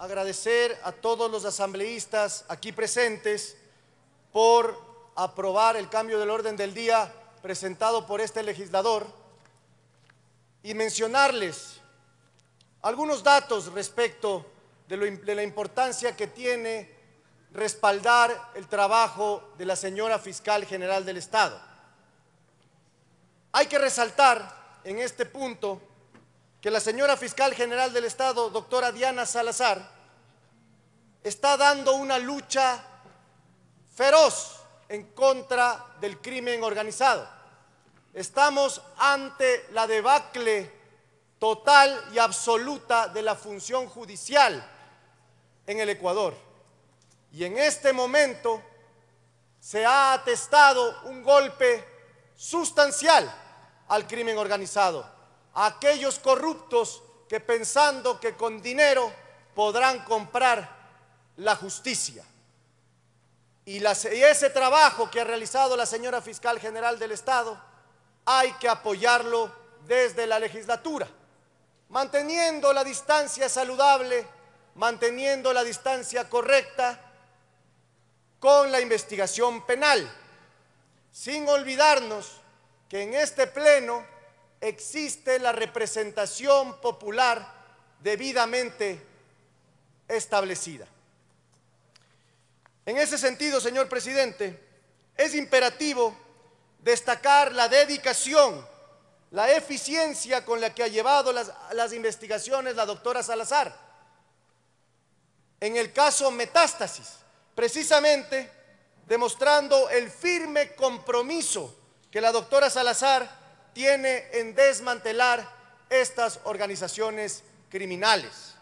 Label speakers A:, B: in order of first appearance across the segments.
A: agradecer a todos los asambleístas aquí presentes por aprobar el cambio del orden del día presentado por este legislador y mencionarles algunos datos respecto de, la importancia que tiene respaldar el trabajo de la señora fiscal general del Estado. Hay que resaltar en este punto que la señora fiscal general del Estado, doctora Diana Salazar, está dando una lucha feroz en contra del crimen organizado. Estamos ante la debacle total y absoluta de la función judicial en el Ecuador. Y en este momento se ha atestado un golpe sustancial al crimen organizado a aquellos corruptos que pensando que con dinero podrán comprar la justicia. Y, y, ese trabajo que ha realizado la señora fiscal general del Estado hay que apoyarlo desde la legislatura, manteniendo la distancia saludable, manteniendo la distancia correcta con la investigación penal, sin olvidarnos que en este pleno existe la representación popular debidamente establecida. En ese sentido, señor presidente, es imperativo destacar la dedicación, la eficiencia con la que ha llevado las, investigaciones la doctora Salazar. En el caso Metástasis, precisamente demostrando el firme compromiso que la doctora Salazar tiene en desmantelar estas organizaciones criminales.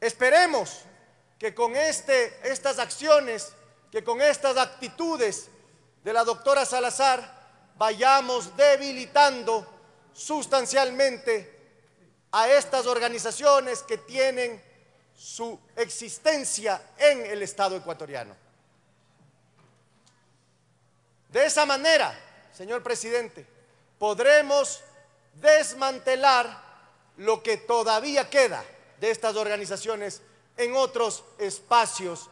A: Esperemos que con este, estas acciones, que con estas actitudes de la doctora Salazar, vayamos debilitando sustancialmente a estas organizaciones que tienen su existencia en el Estado ecuatoriano. De esa manera, señor presidente, podremos desmantelar lo que todavía queda de estas organizaciones en otros espacios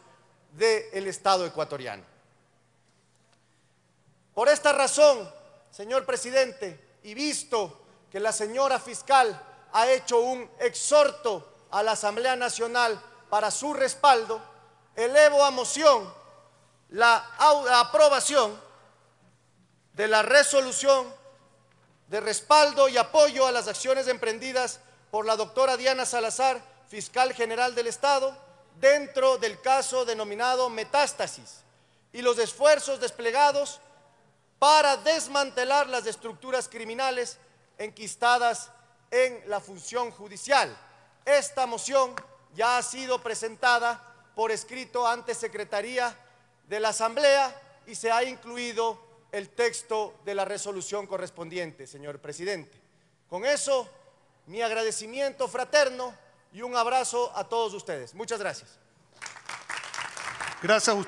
A: del Estado ecuatoriano. Por esta razón, señor presidente, y visto que la señora fiscal ha hecho un exhorto a la Asamblea Nacional para su respaldo, elevo a moción la aprobación de la resolución de respaldo y apoyo a las acciones emprendidas por la doctora Diana Salazar, fiscal general del Estado, dentro del caso denominado metástasis y los esfuerzos desplegados para desmantelar las estructuras criminales enquistadas en la función judicial. Esta moción ya ha sido presentada por escrito ante Secretaría de la Asamblea y se ha incluido el texto de la resolución correspondiente, señor presidente. Con eso, mi agradecimiento fraterno y un abrazo a todos ustedes. Muchas gracias. Gracias